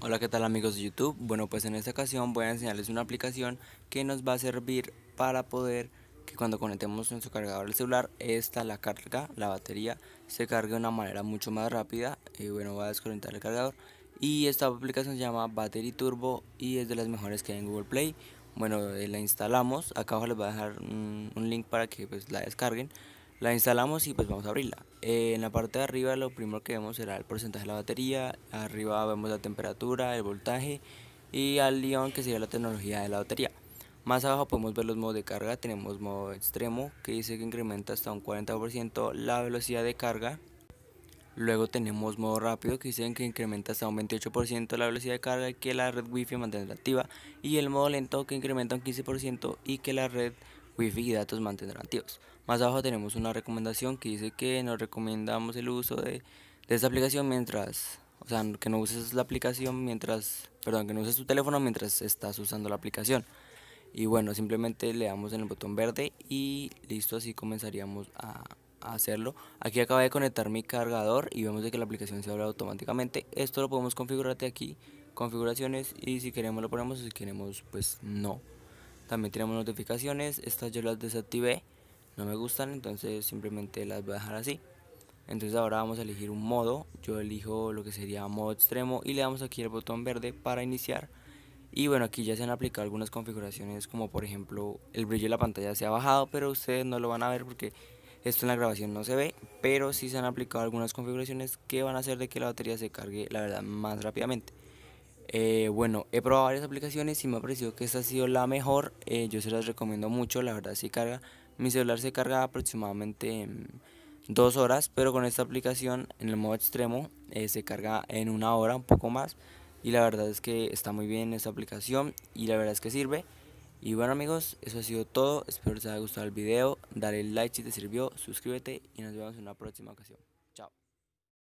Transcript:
Hola, ¿qué tal amigos de YouTube? Bueno, pues en esta ocasión voy a enseñarles una aplicación que nos va a servir para poder que cuando conectemos nuestro cargador al celular, esta la carga, la batería, se cargue de una manera mucho más rápida. Y eh, bueno, voy a desconectar el cargador. Y esta aplicación se llama Battery Turbo y es de las mejores que hay en Google Play. Bueno, eh, la instalamos. Acá abajo les voy a dejar un, link para que pues, la descarguen. La instalamos y pues vamos a abrirla. Eh, en la parte de arriba lo primero que vemos será el porcentaje de la batería, arriba vemos la temperatura, el voltaje y al ion que sería la tecnología de la batería. Más abajo podemos ver los modos de carga, tenemos modo extremo que dice que incrementa hasta un 40% la velocidad de carga. Luego tenemos modo rápido que dice que incrementa hasta un 28% la velocidad de carga y que la red wifi mantendrá activa. Y el modo lento que incrementa un 15% y que la red wifi y datos mantendrán activos. Más abajo tenemos una recomendación que dice que nos recomendamos el uso de, esta aplicación mientras, o sea, que no uses la aplicación mientras, perdón, que no uses tu teléfono mientras estás usando la aplicación. Y bueno, simplemente le damos en el botón verde y listo, así comenzaríamos a, hacerlo. Aquí acaba de conectar mi cargador y vemos de que la aplicación se abre automáticamente. Esto lo podemos configurar de aquí, configuraciones y si queremos lo ponemos, si queremos pues no. También tenemos notificaciones, estas yo las desactivé, no me gustan, entonces simplemente las voy a dejar así. Entonces ahora vamos a elegir un modo, yo elijo lo que sería modo extremo y le damos aquí el botón verde para iniciar. Y bueno, aquí ya se han aplicado algunas configuraciones como por ejemplo el brillo de la pantalla se ha bajado, pero ustedes no lo van a ver porque esto en la grabación no se ve, pero sí se han aplicado algunas configuraciones que van a hacer de que la batería se cargue la verdad más rápidamente. Eh, bueno, he probado varias aplicaciones y me ha parecido que esta ha sido la mejor. Eh, yo se las recomiendo mucho, la verdad sí carga. Mi celular se carga aproximadamente en mm, dos horas, pero con esta aplicación en el modo extremo eh, se carga en una hora, un poco más. Y la verdad es que está muy bien esta aplicación y la verdad es que sirve. Y bueno amigos, eso ha sido todo. Espero que les haya gustado el video. Dale like si te sirvió, suscríbete y nos vemos en una próxima ocasión.